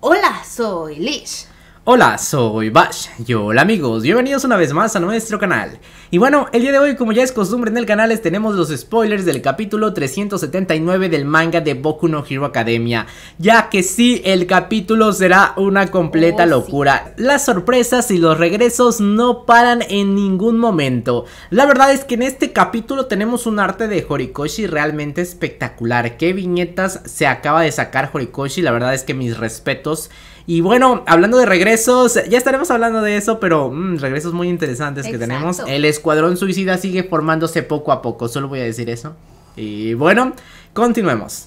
Hola, soy Lish. Hola, soy Bash y hola amigos, bienvenidos una vez más a nuestro canal. Y bueno, el día de hoy como ya es costumbre en el canal les tenemos los spoilers del capítulo 379 del manga de Boku no Hero Academia, ya que sí, el capítulo será una completa oh, locura. Las sorpresas y los regresos no paran en ningún momento. La verdad es que en este capítulo tenemos un arte de Horikoshi realmente espectacular. Qué viñetas se acaba de sacar Horikoshi, la verdad es que mis respetos y bueno, hablando de regresos, ya estaremos hablando de eso, pero mm, regresos muy interesantes que tenemos. El Escuadrón Suicida sigue formándose poco a poco, solo voy a decir eso. Y bueno, continuemos.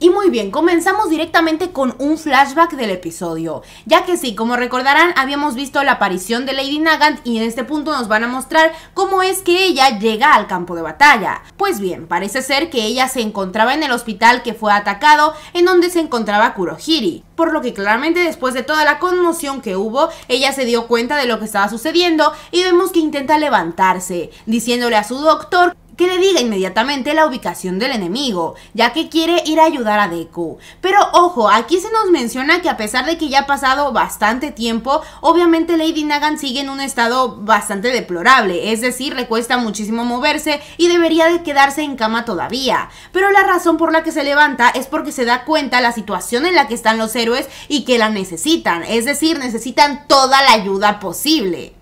Y muy bien, comenzamos directamente con un flashback del episodio, ya que sí, como recordarán, habíamos visto la aparición de Lady Nagant y en este punto nos van a mostrar cómo es que ella llega al campo de batalla. Pues bien, parece ser que ella se encontraba en el hospital que fue atacado, en donde se encontraba Kurohiri, por lo que claramente después de toda la conmoción que hubo, ella se dio cuenta de lo que estaba sucediendo y vemos que intenta levantarse, diciéndole a su doctor que le diga inmediatamente la ubicación del enemigo, ya que quiere ir a ayudar a Deku. Pero ojo, aquí se nos menciona que a pesar de que ya ha pasado bastante tiempo, obviamente Lady Nagan sigue en un estado bastante deplorable, es decir, le cuesta muchísimo moverse y debería de quedarse en cama todavía. Pero la razón por la que se levanta es porque se da cuenta la situación en la que están los héroes y que la necesitan, es decir, necesitan toda la ayuda posible.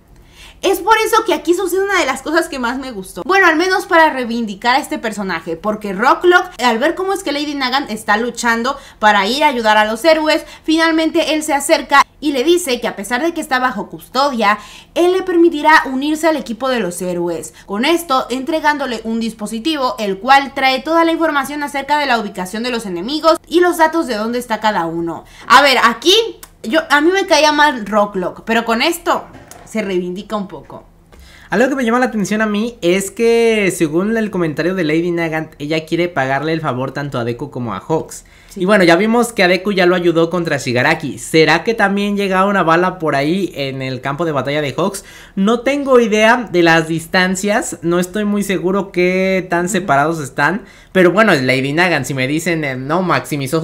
Es por eso que aquí sucede una de las cosas que más me gustó. Bueno, al menos para reivindicar a este personaje, porque Rocklock, al ver cómo es que Lady Nagan está luchando para ir a ayudar a los héroes, finalmente él se acerca y le dice que a pesar de que está bajo custodia, él le permitirá unirse al equipo de los héroes, con esto entregándole un dispositivo el cual trae toda la información acerca de la ubicación de los enemigos y los datos de dónde está cada uno. A ver, aquí yo a mí me caía mal Rocklock, pero con esto se reivindica un poco. Algo que me llama la atención a mí es que, según el comentario de Lady Nagant, ella quiere pagarle el favor tanto a Deku como a Hawks. Y bueno, ya vimos que a Deku ya lo ayudó contra Shigaraki. ¿Será que también llega una bala por ahí en el campo de batalla de Hawks? No tengo idea de las distancias, no estoy muy seguro qué tan separados están. Pero bueno, Lady Nagant, si me dicen, eh, no, maximizó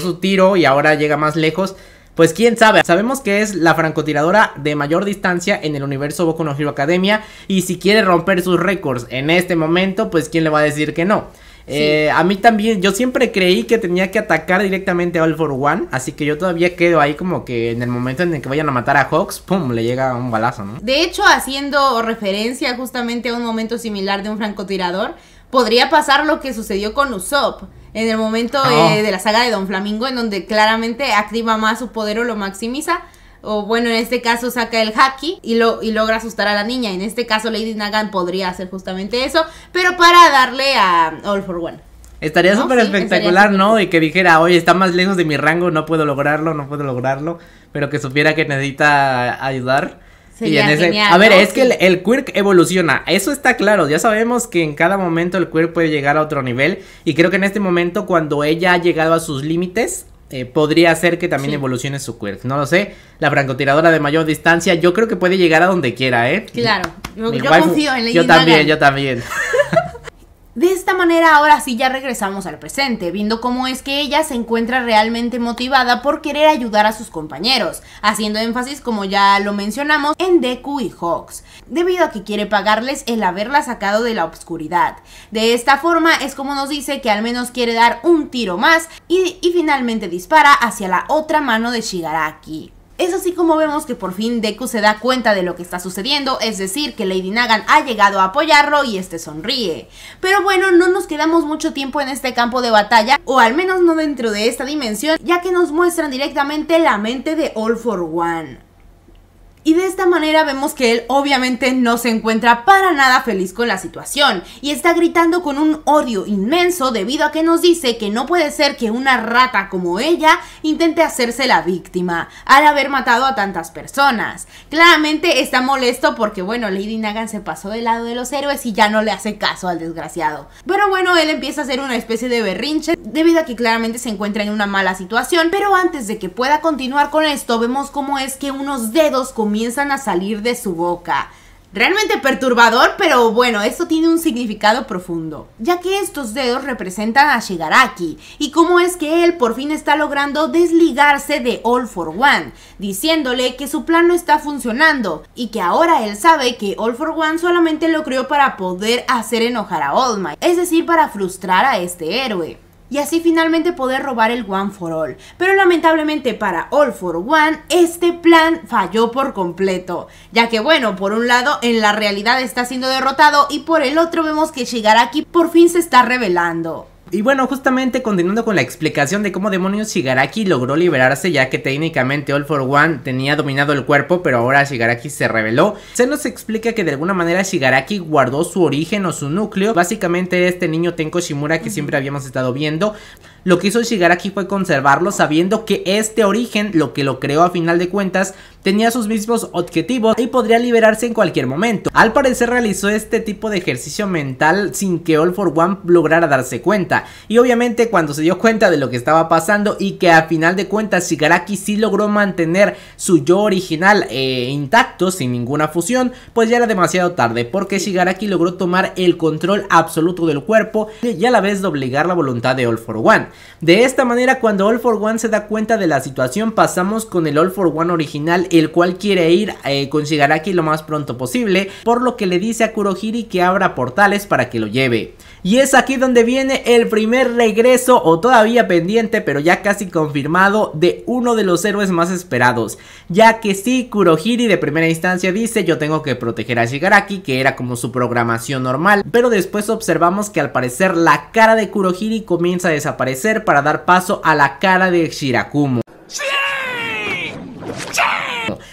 su tiro y ahora llega más lejos pues quién sabe, sabemos que es la francotiradora de mayor distancia en el universo Boku no Hero Academia y si quiere romper sus récords en este momento, pues quién le va a decir que no. Eh, a mí también, yo siempre creí que tenía que atacar directamente a All for One, así que yo todavía quedo ahí como que en el momento en el que vayan a matar a Hawks, ¡pum!, le llega un balazo, ¿no? De hecho, haciendo referencia justamente a un momento similar de un francotirador, podría pasar lo que sucedió con Usopp en el momento ah. de la saga de Don Flamingo, en donde claramente activa más su poder o lo maximiza. O bueno, en este caso saca el haki y, lo, y logra asustar a la niña. En este caso Lady Nagan podría hacer justamente eso, pero para darle a All for One. Estaría súper espectacular, ¿no? Y que dijera, oye, está más lejos de mi rango, no puedo lograrlo, no puedo lograrlo, pero que supiera que necesita ayudar a ver, es que el, quirk evoluciona, eso está claro, ya sabemos que en cada momento el quirk puede llegar a otro nivel y creo que en este momento cuando ella ha llegado a sus límites, eh, podría ser que también evolucione su quirk, no lo sé, la francotiradora de mayor distancia yo creo que puede llegar a donde quiera, ¿eh? Claro, yo, confío en Yo también, yo también. De esta manera ahora sí ya regresamos al presente, viendo cómo es que ella se encuentra realmente motivada por querer ayudar a sus compañeros, haciendo énfasis como ya lo mencionamos en Deku y Hawks, debido a que quiere pagarles el haberla sacado de la oscuridad. De esta forma es como nos dice que al menos quiere dar un tiro más y, y finalmente dispara hacia la otra mano de Shigaraki. Es así como vemos que por fin Deku se da cuenta de lo que está sucediendo, es decir, que Lady Nagan ha llegado a apoyarlo y este sonríe. Pero bueno, no nos quedamos mucho tiempo en este campo de batalla, o al menos no dentro de esta dimensión, ya que nos muestran directamente la mente de All for One. Y de esta manera vemos que él obviamente no se encuentra para nada feliz con la situación y está gritando con un odio inmenso debido a que nos dice que no puede ser que una rata como ella intente hacerse la víctima al haber matado a tantas personas. Claramente está molesto porque bueno, Lady Nagan se pasó del lado de los héroes y ya no le hace caso al desgraciado. Pero bueno, él empieza a hacer una especie de berrinche debido a que claramente se encuentra en una mala situación, pero antes de que pueda continuar con esto, vemos cómo es que unos dedos con comienzan a salir de su boca. Realmente perturbador, pero bueno, esto tiene un significado profundo, ya que estos dedos representan a Shigaraki y cómo es que él por fin está logrando desligarse de All for One, diciéndole que su plan no está funcionando y que ahora él sabe que All for One solamente lo creó para poder hacer enojar a All Might, es decir, para frustrar a este héroe y así finalmente poder robar el One for All. Pero lamentablemente para All for One este plan falló por completo, ya que bueno, por un lado en la realidad está siendo derrotado y por el otro vemos que Shigaraki por fin se está revelando. Y bueno, justamente continuando con la explicación de cómo demonios Shigaraki logró liberarse ya que técnicamente All for One tenía dominado el cuerpo, pero ahora Shigaraki se reveló. Se nos explica que de alguna manera Shigaraki guardó su origen o su núcleo, básicamente este niño Tenko Shimura que siempre habíamos estado viendo. Lo que hizo Shigaraki fue conservarlo sabiendo que este origen, lo que lo creó a final de cuentas, tenía sus mismos objetivos y podría liberarse en cualquier momento. Al parecer realizó este tipo de ejercicio mental sin que All for One lograra darse cuenta. Y obviamente cuando se dio cuenta de lo que estaba pasando y que a final de cuentas Shigaraki sí logró mantener su yo original eh, intacto sin ninguna fusión, pues ya era demasiado tarde porque Shigaraki logró tomar el control absoluto del cuerpo y a la vez doblegar la voluntad de All for One. De esta manera cuando All for One se da cuenta de la situación pasamos con el All for One original el cual quiere ir eh, con Shigaraki lo más pronto posible, por lo que le dice a Kurohiri que abra portales para que lo lleve. Y es aquí donde viene el primer regreso o todavía pendiente pero ya casi confirmado de uno de los héroes más esperados. Ya que sí, Kurohiri de primera instancia dice yo tengo que proteger a Shigaraki que era como su programación normal. Pero después observamos que al parecer la cara de Kurohiri comienza a desaparecer para dar paso a la cara de Shirakumo.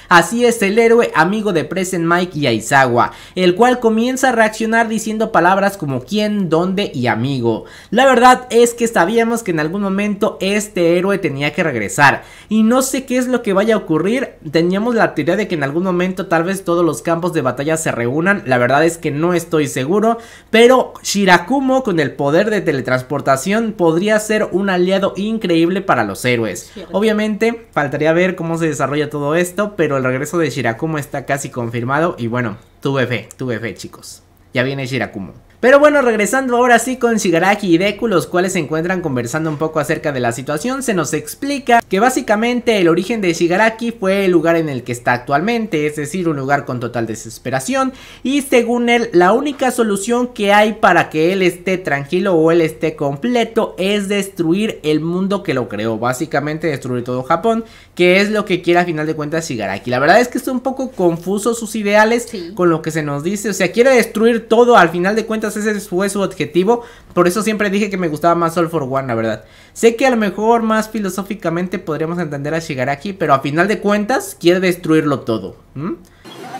Así es el héroe amigo de Present Mike y Aizawa, el cual comienza a reaccionar diciendo palabras como quién, dónde y amigo. La verdad es que sabíamos que en algún momento este héroe tenía que regresar y no sé qué es lo que vaya a ocurrir, teníamos la teoría de que en algún momento tal vez todos los campos de batalla se reúnan, la verdad es que no estoy seguro, pero Shirakumo con el poder de teletransportación podría ser un aliado increíble para los héroes. Obviamente faltaría ver cómo se desarrolla todo esto, pero el regreso de Shirakumo está casi confirmado y bueno, tuve fe, tuve fe chicos. Ya viene Shirakumo. Pero bueno, regresando ahora sí con Shigaraki y Deku, los cuales se encuentran conversando un poco acerca de la situación, se nos explica que básicamente el origen de Shigaraki fue el lugar en el que está actualmente, es decir, un lugar con total desesperación y según él, la única solución que hay para que él esté tranquilo o él esté completo es destruir el mundo que lo creó, básicamente destruir todo Japón, que es lo que quiere a final de cuentas Shigaraki. La verdad es que está un poco confuso sus ideales con lo que se nos dice, o sea, quiere destruir todo al final de cuentas ese fue su objetivo, por eso siempre dije que me gustaba más All for One, la verdad. Sé que a lo mejor más filosóficamente podríamos entender a Shigaraki, pero a final de cuentas quiere destruirlo todo.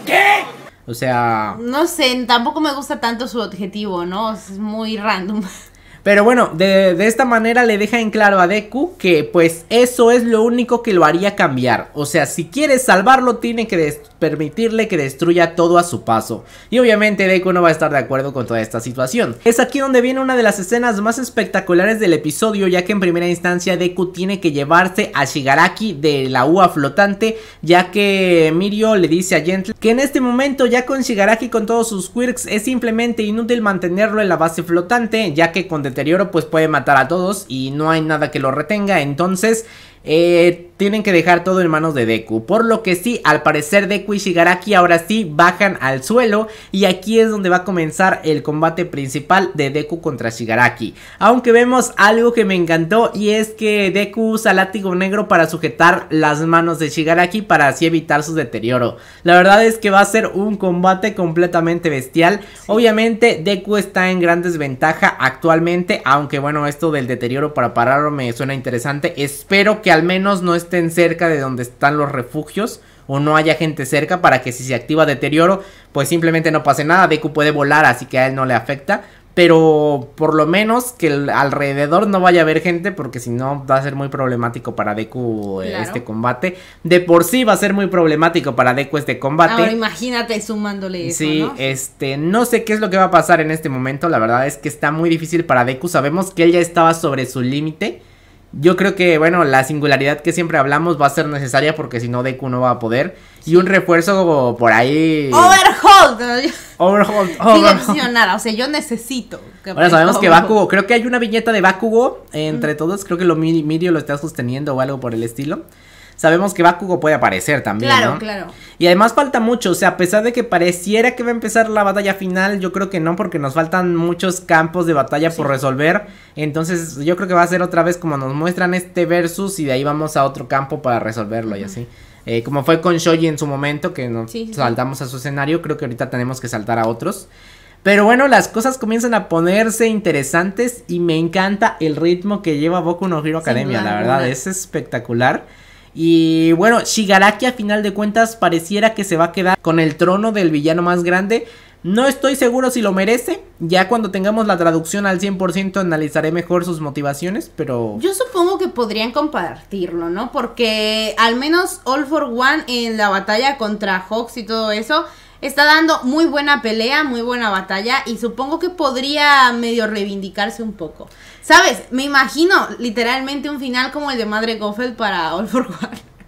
¿Qué? O sea... No sé, tampoco me gusta tanto su objetivo, ¿no? Es muy random. Pero bueno, de, esta manera le deja en claro a Deku que pues eso es lo único que lo haría cambiar. O sea, si quiere salvarlo tiene que permitirle que destruya todo a su paso. Y obviamente Deku no va a estar de acuerdo con toda esta situación. Es aquí donde viene una de las escenas más espectaculares del episodio ya que en primera instancia Deku tiene que llevarse a Shigaraki de la UA flotante ya que Mirio le dice a Gentle que en este momento ya con Shigaraki con todos sus quirks es simplemente inútil mantenerlo en la base flotante ya que con deterioro pues puede matar a todos y no hay nada que lo retenga. Entonces eh, tienen que dejar todo en manos de Deku. Por lo que sí, al parecer Deku y Shigaraki ahora sí bajan al suelo y aquí es donde va a comenzar el combate principal de Deku contra Shigaraki. Aunque vemos algo que me encantó y es que Deku usa látigo negro para sujetar las manos de Shigaraki para así evitar su deterioro. La verdad es que va a ser un combate completamente bestial. Obviamente Deku está en gran desventaja actualmente, aunque bueno, esto del deterioro para pararlo me suena interesante. Espero que al menos no esté estén cerca de donde están los refugios o no haya gente cerca para que si se activa deterioro, pues simplemente no pase nada. Deku puede volar, así que a él no le afecta. Pero por lo menos que alrededor no vaya a haber gente, porque si no va a ser muy problemático para Deku eh, este combate. De por sí va a ser muy problemático para Deku este combate. Ahora imagínate sumándole eso. Sí, este, no sé qué es lo que va a pasar en este momento. La verdad es que está muy difícil para Deku. Sabemos que él ya estaba sobre su límite yo creo que, bueno, la singularidad que siempre hablamos va a ser necesaria porque si no, Deku no va a poder. Y un refuerzo por ahí. ¡Overhaul! Overhaul, nada, o sea, yo necesito. Que Ahora sabemos que Bakugo, creo que hay una viñeta de Bakugo entre todos. Creo que lo Mirio lo está sosteniendo o algo por el estilo sabemos que Bakugo puede aparecer también. Claro, ¿no? claro. Y además falta mucho, o sea, a pesar de que pareciera que va a empezar la batalla final, yo creo que no, porque nos faltan muchos campos de batalla por resolver. Entonces, yo creo que va a ser otra vez como nos muestran este versus y de ahí vamos a otro campo para resolverlo y así. Eh, como fue con Shoji en su momento, que nos saltamos a su escenario, creo que ahorita tenemos que saltar a otros. Pero bueno, las cosas comienzan a ponerse interesantes y me encanta el ritmo que lleva Boku no Hero Academia, la verdad, es espectacular. Y bueno, Shigaraki a final de cuentas pareciera que se va a quedar con el trono del villano más grande. No estoy seguro si lo merece. Ya cuando tengamos la traducción al 100% analizaré mejor sus motivaciones, pero... Yo supongo que podrían compartirlo, ¿no? Porque al menos All for One en la batalla contra Hawks y todo eso está dando muy buena pelea, muy buena batalla y supongo que podría medio reivindicarse un poco. ¿Sabes? Me imagino literalmente un final como el de Madre Goffel para All for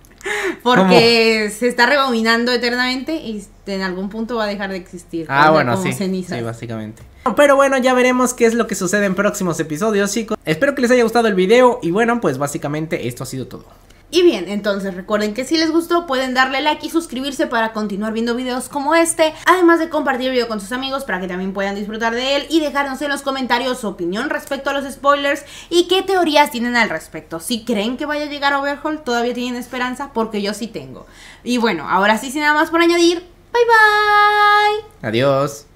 Porque se está rebominando eternamente y en algún punto va a dejar de existir. Ah, bueno, como Sí, básicamente. Pero bueno, ya veremos qué es lo que sucede en próximos episodios, chicos. Espero que les haya gustado el video y bueno, pues básicamente esto ha sido todo. Y bien, entonces recuerden que si les gustó pueden darle like y suscribirse para continuar viendo videos como este, además de compartir el video con sus amigos para que también puedan disfrutar de él y dejarnos en los comentarios su opinión respecto a los spoilers y qué teorías tienen al respecto. Si creen que vaya a llegar Overhaul, todavía tienen esperanza porque yo sí tengo. Y bueno, ahora sí sin nada más por añadir, bye bye. Adiós.